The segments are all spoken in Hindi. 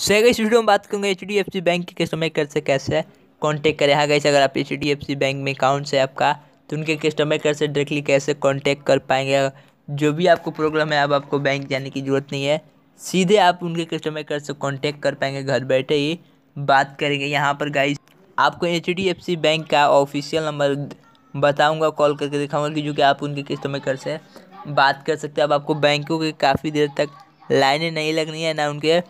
सही इस वीडियो में बात करूँगा H D F C bank के कस्टमर केयर से कैसे कॉन्टैक्ट करें हाँ गई अगर आप H D F C bank में अकाउंट है आपका तो उनके कस्टमर केयर से डायरेक्टली कैसे कॉन्टैक्ट कर पाएंगे जो भी आपको प्रॉब्लम है अब आपको बैंक जाने की ज़रूरत नहीं है सीधे आप उनके कस्टमर केयर से कॉन्टैक्ट कर पाएंगे घर बैठे ही बात करेंगे यहाँ पर गाइज आपको H D F C bank का ऑफिशियल नंबर बताऊँगा कॉल करके दिखाऊँगा कि जो कि आप उनके कस्टमर केयर से बात कर सकते हैं अब आपको बैंकों के काफ़ी देर तक लाइनें नहीं लगनी है ना उनके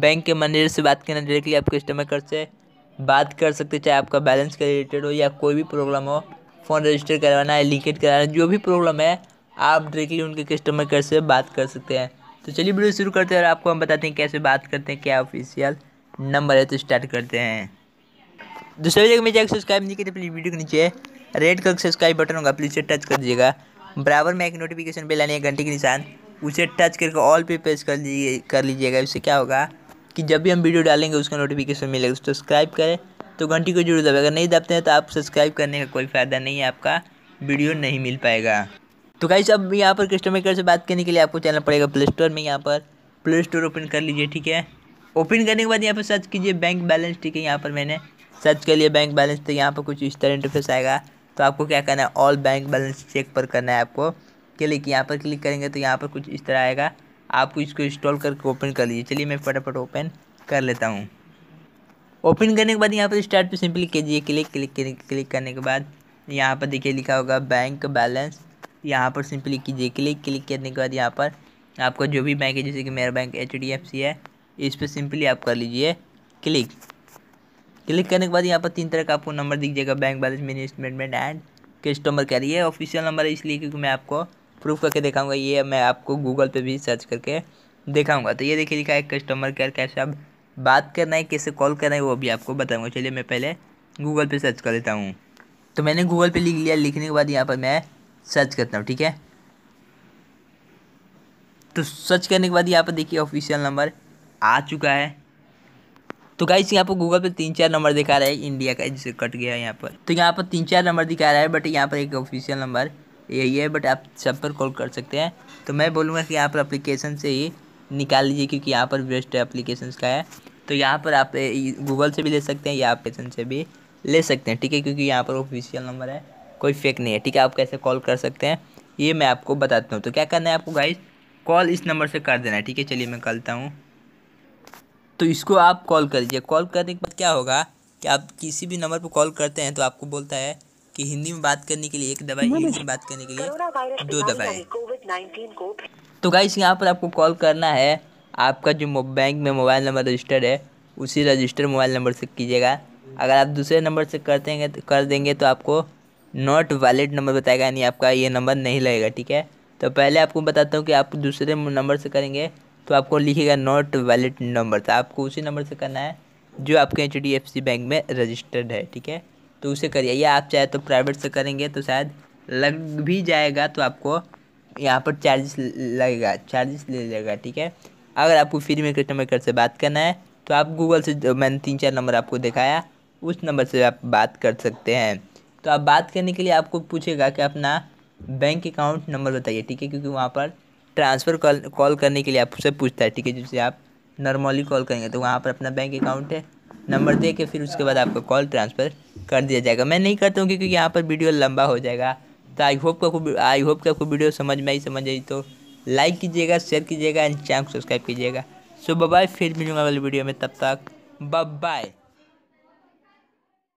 बैंक के मैनेजर से बात करना डायरेक्टली आप कस्टमर केयर से बात कर सकते चाहे आपका बैलेंस के रिलेटेड हो या कोई भी प्रॉब्लम हो फ़ोन रजिस्टर करवाना है लिकेट कराना जो भी प्रॉब्लम है आप डायरेक्टली उनके कस्टमर केयर से बात कर सकते हैं तो चलिए वीडियो शुरू करते हैं और आपको हम बताते हैं कैसे बात करते हैं क्या ऑफिशियल नंबर है तो स्टार्ट करते हैं दूसरे जगह में सब्सक्राइब नहीं करते तो प्लीज़ वीडियो के नीचे रेड कलर सब्सक्राइब बटन होगा प्लीज़ उसे टच कर दीजिएगा बराबर में एक नोटिफिकेशन बिल आने घंटे के निशान उसे टच करके ऑल पे प्रेस कर लीजिए कर लीजिएगा उससे क्या होगा कि जब भी हम वीडियो डालेंगे उसका नोटिफिकेशन मिलेगा सब्सक्राइब करें तो घंटी को जरूर दबाए अगर नहीं दबते हैं तो आप सब्सक्राइब करने का कोई फ़ायदा नहीं है आपका वीडियो नहीं मिल पाएगा तो गाइस अब यहाँ पर कस्टमर केयर से बात करने के लिए आपको चलना पड़ेगा प्ले स्टोर में यहाँ पर प्ले स्टोर ओपन कर लीजिए ठीक है ओपन करने के बाद यहाँ पर सर्च कीजिए बैंक बैलेंस ठीक है यहाँ पर मैंने सर्च कर लिया बैंक बैलेंस तो यहाँ पर कुछ इस तरह इंटरफेस आएगा तो आपको क्या करना है ऑल बैंक बैलेंस चेक पर करना है आपको क्लिक यहाँ पर क्लिक करेंगे तो यहाँ पर कुछ इस तरह आएगा आपको इसको इंस्टॉल करके ओपन कर लीजिए चलिए मैं फटाफट ओपन कर लेता हूँ ओपन करने के बाद यहाँ पर स्टार्ट पे सिंपली कीजिए क्लिक क्लिक क्लिक करने के बाद यहाँ पर देखिए लिखा होगा बैंक बैलेंस यहाँ पर सिंपली कीजिए क्लिक क्लिक करने के बाद यहाँ पर आपका जो भी बैंक है जैसे कि मेरा bank H D F C है इस पर सिंपली आप कर लीजिए क्लिक क्लिक करने के बाद यहाँ पर तीन तरह का आपको नंबर दिख जाएगा bank balance mini statement and customer carrier official number है इसलिए क्योंकि मैं आपको प्रूफ करके दिखाऊंगा ये मैं आपको गूगल पे भी सर्च करके दिखाऊंगा तो ये देखिए लिखा है कस्टमर केयर कैसे आप बात करना है कैसे कॉल करना है वो भी आपको बताऊँगा चलिए मैं पहले गूगल पर सर्च कर लेता हूँ तो मैंने गूगल पर लिख लिया लिखने के बाद यहाँ पर मैं सर्च करता हूँ ठीक है तो सर्च करने के बाद यहाँ पर देखिए ऑफिशियल नंबर आ चुका है तो गाइस यहाँ पर गूगल पे तीन चार नंबर दिखा रहा है इंडिया का जिसे कट गया है यहाँ पर तो यहाँ पर तीन चार नंबर दिखा रहा है बट यहाँ पर एक ऑफिशियल नंबर यही है बट आप सब पर कॉल कर सकते हैं तो मैं बोलूँगा कि यहाँ पर अप्लीकेशन से ही निकाल लीजिए क्योंकि यहाँ पर बेस्ट एप्लीकेशन का है तो यहाँ पर आप गूगल से भी ले सकते हैं या एप्लीकेशन से भी ले सकते हैं ठीक है क्योंकि यहाँ पर ऑफिशियल नंबर है कोई फेक नहीं है ठीक है आप कैसे कॉल कर सकते हैं ये मैं आपको बताता हूँ तो क्या करना है आपको गाइस कॉल इस नंबर से कर देना है ठीक है चलिए मैं करता हूँ तो इसको आप कॉल कर लीजिए कॉल करने के बाद क्या होगा कि आप किसी भी नंबर पर कॉल करते हैं तो आपको बोलता है कि हिंदी में बात करने के लिए एक दवाई इंग्लिश में बात करने के लिए दो दवाई तो गाइस यहाँ पर आपको कॉल करना है आपका जो बैंक में मोबाइल नंबर रजिस्टर्ड है उसी रजिस्टर मोबाइल नंबर से कीजिएगा अगर आप दूसरे नंबर से कर देंगे कर देंगे तो आपको नॉट वैलिड नंबर बताएगा यानी आपका ये नंबर नहीं लगेगा ठीक है तो पहले आपको बताता हूँ कि आप दूसरे नंबर से करेंगे तो आपको लिखेगा नॉट वैलिड नंबर तो आपको उसी नंबर से करना है जो आपके एच बैंक में रजिस्टर्ड है ठीक है तो उसे करिए आप चाहे तो प्राइवेट से करेंगे तो शायद लग भी जाएगा तो आपको यहाँ पर चार्जेस लगेगा चार्जेस ले लेगा ठीक है अगर आपको फ्री में कस्टमर केयर से बात करना है तो आप गूगल से मैंने तीन चार नंबर आपको दिखाया उस नंबर से आप बात कर सकते हैं तो आप बात करने के लिए आपको पूछेगा कि अपना बैंक अकाउंट नंबर बताइए ठीक है क्योंकि वहाँ पर ट्रांसफ़र कॉल कॉल करने के लिए आपसे पूछता है ठीक है जिससे आप नॉर्मली कॉल करेंगे तो वहाँ पर अपना बैंक अकाउंट है नंबर दे के फिर उसके बाद आपका कॉल ट्रांसफ़र कर दिया जाएगा मैं नहीं करता हूँ क्योंकि यहाँ पर वीडियो लंबा हो जाएगा तो आई होप का आई होप का आपको वीडियो समझ में आई समझ आई तो लाइक कीजिएगा शेयर कीजिएगा एंड चैनल को सब्सक्राइब कीजिएगा सो बाय फिर मिलूंगा वाली वीडियो में तब तक बाय